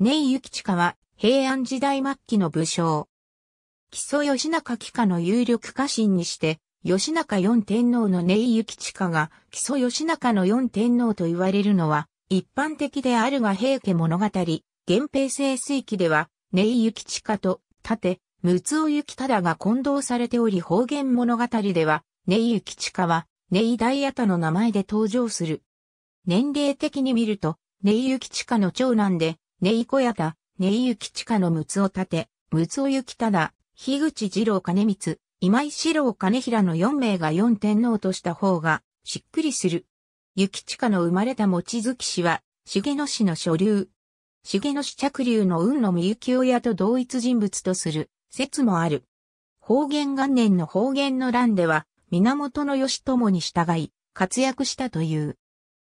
根井幸カは平安時代末期の武将。木曽義仲貴家の有力家臣にして、義仲四天皇の根井幸カが木曽義仲の四天皇と言われるのは一般的であるが平家物語、源平盛衰期では根井幸カと盾、ユキ幸忠が混同されており方言物語では根井幸カは根井大也の名前で登場する。年齢的に見ると、根井幸カの長男で、根井小屋根井幸近の陸つを立て、陸奥幸忠、樋口二郎兼光、今井四郎兼平の4名が四天皇とした方が、しっくりする。幸近の生まれた望月氏は、重野氏の所流。重野氏着流の雲のみ幸親と同一人物とする説もある。方言元年の方言の乱では、源義朝に従い、活躍したという。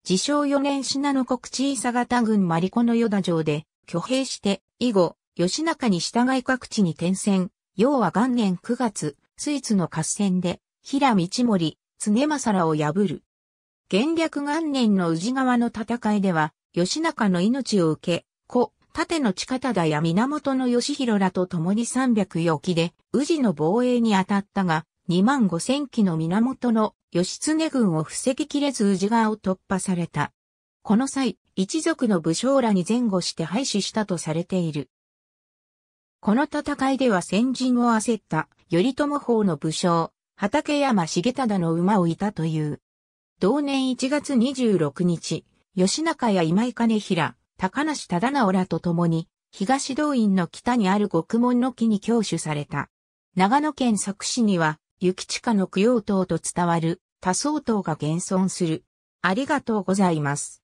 自称四年品の国小佐型軍マリコの与田城で、挙兵して、以後、吉中に従い各地に転戦、要は元年9月、スイツの合戦で、平道森、常政らを破る。元略元年の宇治川の戦いでは、吉中の命を受け、古盾の近忠や源義弘らと共に3 0余機で、宇治の防衛に当たったが、2万5千機の源の義経軍を防ぎきれず宇治川を突破された。この際、一族の武将らに前後して廃止したとされている。この戦いでは先陣を焦った頼朝法の武将、畠山重忠の馬をいたという。同年1月26日、吉中や今井兼平、高梨忠直らと共に、東動院の北にある獄門の木に教主された。長野県佐久市には、雪下の供養塔と伝わる多層塔が現存する。ありがとうございます。